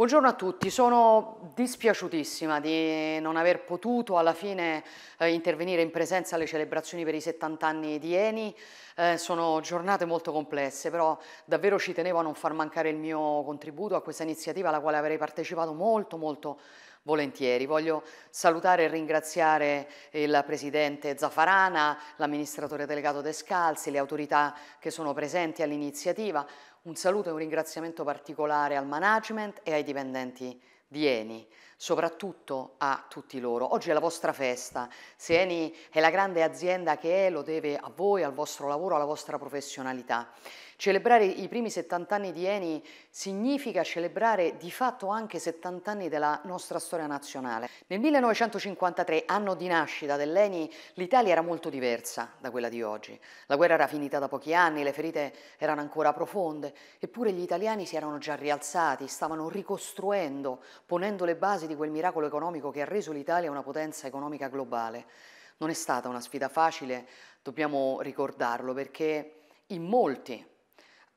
Buongiorno a tutti, sono dispiaciutissima di non aver potuto alla fine eh, intervenire in presenza alle celebrazioni per i 70 anni di Eni, eh, sono giornate molto complesse, però davvero ci tenevo a non far mancare il mio contributo a questa iniziativa alla quale avrei partecipato molto molto volentieri. Voglio salutare e ringraziare il Presidente Zafarana, l'amministratore delegato Descalzi, le autorità che sono presenti all'iniziativa. Un saluto e un ringraziamento particolare al management e ai dipendenti di Eni, soprattutto a tutti loro. Oggi è la vostra festa, se Eni è la grande azienda che è, lo deve a voi, al vostro lavoro, alla vostra professionalità. Celebrare i primi 70 anni di Eni significa celebrare di fatto anche 70 anni della nostra storia nazionale. Nel 1953, anno di nascita dell'Eni, l'Italia era molto diversa da quella di oggi. La guerra era finita da pochi anni, le ferite erano ancora profonde, eppure gli italiani si erano già rialzati, stavano ricostruendo, ponendo le basi di quel miracolo economico che ha reso l'Italia una potenza economica globale. Non è stata una sfida facile, dobbiamo ricordarlo, perché in molti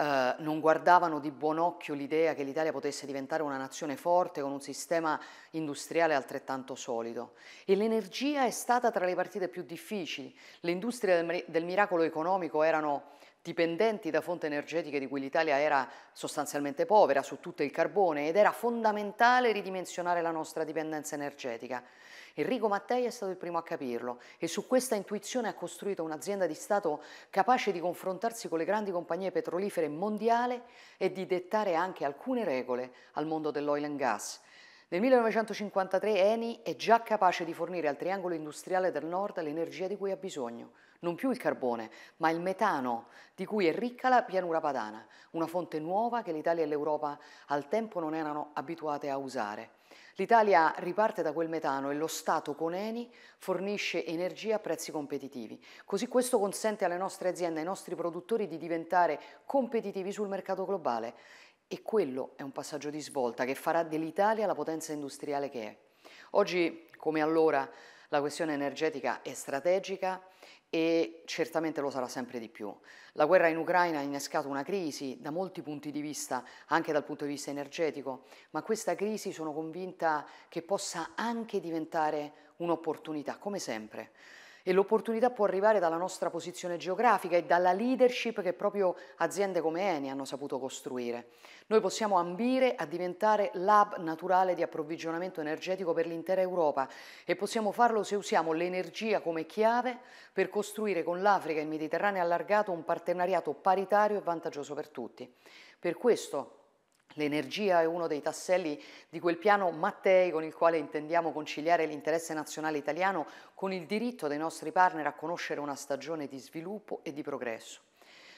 eh, non guardavano di buon occhio l'idea che l'Italia potesse diventare una nazione forte con un sistema industriale altrettanto solido. E l'energia è stata tra le partite più difficili. Le industrie del, del miracolo economico erano dipendenti da fonti energetiche di cui l'Italia era sostanzialmente povera su tutto il carbone ed era fondamentale ridimensionare la nostra dipendenza energetica. Enrico Mattei è stato il primo a capirlo e su questa intuizione ha costruito un'azienda di Stato capace di confrontarsi con le grandi compagnie petrolifere mondiali e di dettare anche alcune regole al mondo dell'oil and gas. Nel 1953 Eni è già capace di fornire al triangolo industriale del nord l'energia di cui ha bisogno, non più il carbone, ma il metano, di cui è ricca la pianura padana, una fonte nuova che l'Italia e l'Europa al tempo non erano abituate a usare. L'Italia riparte da quel metano e lo Stato con Eni fornisce energia a prezzi competitivi. Così questo consente alle nostre aziende, ai nostri produttori di diventare competitivi sul mercato globale e quello è un passaggio di svolta che farà dell'Italia la potenza industriale che è. Oggi, come allora, la questione energetica è strategica e certamente lo sarà sempre di più. La guerra in Ucraina ha innescato una crisi da molti punti di vista, anche dal punto di vista energetico, ma questa crisi sono convinta che possa anche diventare un'opportunità, come sempre e l'opportunità può arrivare dalla nostra posizione geografica e dalla leadership che proprio aziende come Eni hanno saputo costruire. Noi possiamo ambire a diventare l'hub naturale di approvvigionamento energetico per l'intera Europa e possiamo farlo se usiamo l'energia come chiave per costruire con l'Africa e il Mediterraneo allargato un partenariato paritario e vantaggioso per tutti. Per questo L'energia è uno dei tasselli di quel piano Mattei con il quale intendiamo conciliare l'interesse nazionale italiano con il diritto dei nostri partner a conoscere una stagione di sviluppo e di progresso.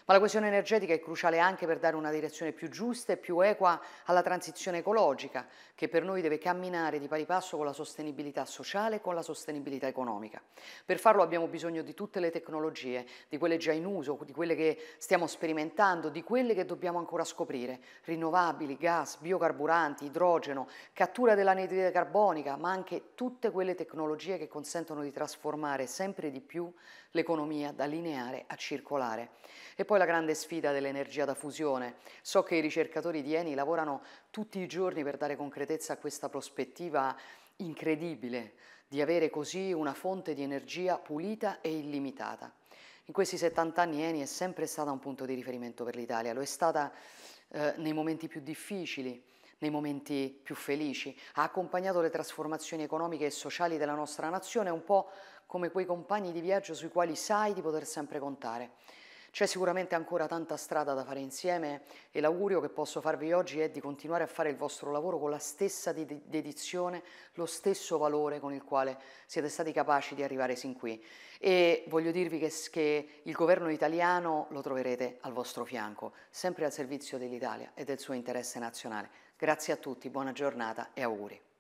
Ma la questione energetica è cruciale anche per dare una direzione più giusta e più equa alla transizione ecologica, che per noi deve camminare di pari passo con la sostenibilità sociale e con la sostenibilità economica. Per farlo abbiamo bisogno di tutte le tecnologie, di quelle già in uso, di quelle che stiamo sperimentando, di quelle che dobbiamo ancora scoprire, rinnovabili, gas, biocarburanti, idrogeno, cattura dell'anidride carbonica, ma anche tutte quelle tecnologie che consentono di trasformare sempre di più l'economia da lineare a circolare. E poi poi la grande sfida dell'energia da fusione. So che i ricercatori di Eni lavorano tutti i giorni per dare concretezza a questa prospettiva incredibile di avere così una fonte di energia pulita e illimitata. In questi 70 anni Eni è sempre stata un punto di riferimento per l'Italia, lo è stata eh, nei momenti più difficili, nei momenti più felici, ha accompagnato le trasformazioni economiche e sociali della nostra nazione un po' come quei compagni di viaggio sui quali sai di poter sempre contare. C'è sicuramente ancora tanta strada da fare insieme e l'augurio che posso farvi oggi è di continuare a fare il vostro lavoro con la stessa dedizione, lo stesso valore con il quale siete stati capaci di arrivare sin qui. E voglio dirvi che, che il governo italiano lo troverete al vostro fianco, sempre al servizio dell'Italia e del suo interesse nazionale. Grazie a tutti, buona giornata e auguri.